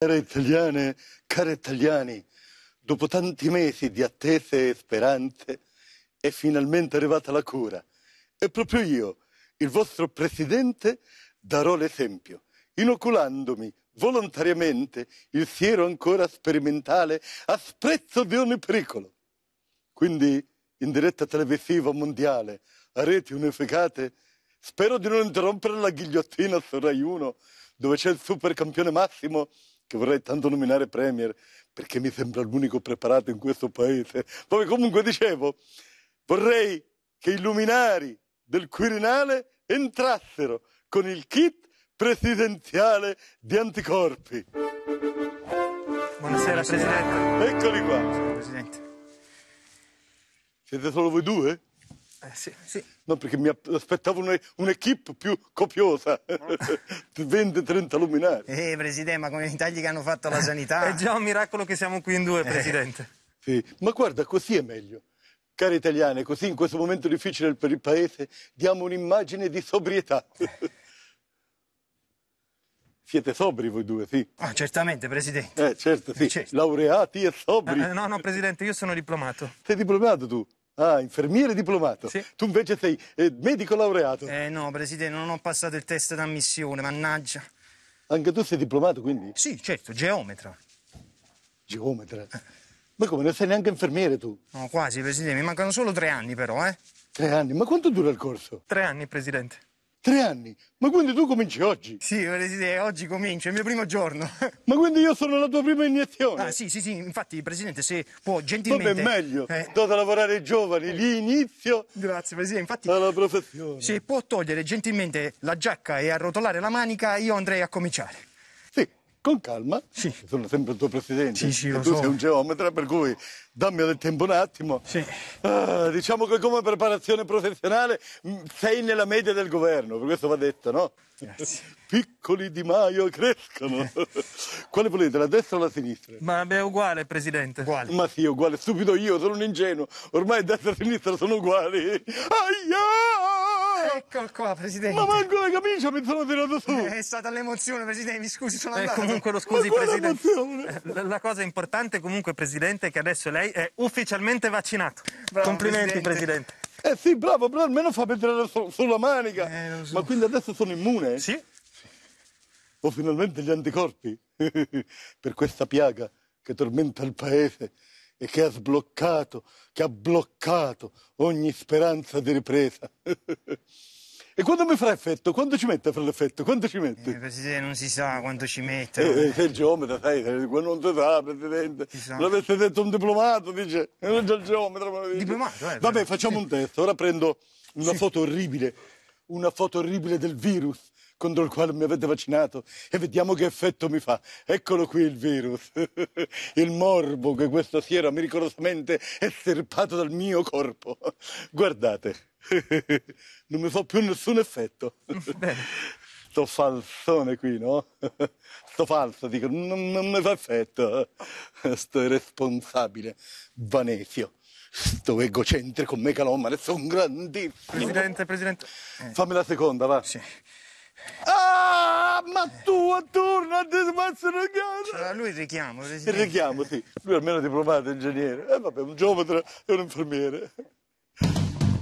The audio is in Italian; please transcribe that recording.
Care italiane, cari italiani, dopo tanti mesi di attese e speranze è finalmente arrivata la cura. E proprio io, il vostro presidente, darò l'esempio, inoculandomi volontariamente il siero ancora sperimentale a sprezzo di ogni pericolo. Quindi, in diretta televisiva mondiale, a reti unificate, spero di non interrompere la ghigliottina su Rai 1, dove c'è il supercampione massimo che vorrei tanto nominare Premier perché mi sembra l'unico preparato in questo paese. Poi comunque dicevo, vorrei che i luminari del Quirinale entrassero con il kit presidenziale di anticorpi. Buonasera Presidente. Eccoli qua. Buonasera Presidente. Siete solo voi due? Eh, sì, sì. No, perché mi aspettavo un'equipe più copiosa. Eh. No. 20-30 luminari. Eh, Presidente, ma con i tagli che hanno fatto la sanità... È già un miracolo che siamo qui in due, eh. Presidente. Sì, ma guarda, così è meglio. Cari italiani, così in questo momento difficile per il Paese diamo un'immagine di sobrietà. Siete sobri voi due, sì? Ah, certamente, Presidente. Eh, certo, sì. Certo. Laureati e sobri. no, no, Presidente, io sono diplomato. Sei diplomato tu? Ah, infermiere diplomato. Sì. Tu invece sei eh, medico laureato. Eh no, presidente, non ho passato il test d'ammissione, mannaggia. Anche tu sei diplomato, quindi? Sì, certo, geometra. Geometra? Eh. Ma come, non sei neanche infermiere tu? No, quasi, presidente, mi mancano solo tre anni però, eh. Tre anni? Ma quanto dura il corso? Tre anni, presidente. Tre anni? Ma quindi tu cominci oggi? Sì, Presidente, oggi comincio, è il mio primo giorno. Ma quindi io sono la tua prima iniezione? Ah, sì, sì, sì, infatti, Presidente, se può gentilmente... Vabbè, meglio, eh. do da lavorare ai giovani, lì inizio... Grazie, Presidente, infatti... Alla professione. Se può togliere gentilmente la giacca e arrotolare la manica, io andrei a cominciare con calma, sì. sono sempre il tuo presidente, sì, sì, tu so. sei un geometra, per cui dammi del tempo un attimo. Sì. Ah, diciamo che come preparazione professionale mm, sei nella media del governo, per questo va detto, no? Grazie. Piccoli Di Maio crescono. Quale volete, la destra o la sinistra? Ma beh, è uguale, presidente. Uguale. Ma sì, uguale, stupido io, sono un ingenuo. Ormai destra e sinistra sono uguali. Aia! Eh, Eccolo qua, Presidente. Ma manco la camicia mi sono tirato su. Eh, è stata l'emozione, Presidente, mi scusi, sono eh, andato. Eh, comunque lo scusi, Presidente. La, la cosa importante comunque, Presidente, è che adesso lei è ufficialmente vaccinato. Bravo, Complimenti, Presidente. Presidente. Eh sì, bravo, però almeno fa petrare su, sulla manica. Eh, so. Ma quindi adesso sono immune? Sì. Ho finalmente gli anticorpi per questa piaga che tormenta il paese e che ha sbloccato, che ha bloccato ogni speranza di ripresa. E quando mi farà effetto? Quando ci mette a fare l'effetto? Quando ci mette? Eh, non si sa quando ci mette. Eh, sei eh, il geometra, sai, eh, non si sa, presidente. Si sa. L'avesse detto un diplomato, dice. Non c'è il geometra, ma Diplomato, eh. Vabbè, cioè. facciamo un test. Ora prendo una sì. foto orribile. Una foto orribile del virus contro il quale mi avete vaccinato e vediamo che effetto mi fa. Eccolo qui il virus, il morbo che questa sera miracolosamente è serpato dal mio corpo. Guardate, non mi fa più nessun effetto. sto falsone qui, no? Sto falso, dico, non, non mi fa effetto. Sto irresponsabile, Vanezio. Sto egocentrico megalomane, sono grandissimo. Presidente, presidente. Eh. Fammi la seconda, va. Sì. Ah, ma tu attorno, a te spazzo una casa! Cioè, lui richiamo, Il richiamo, sì. Lui almeno ti provate, ingegnere. Eh vabbè, un geometra e un infermiere.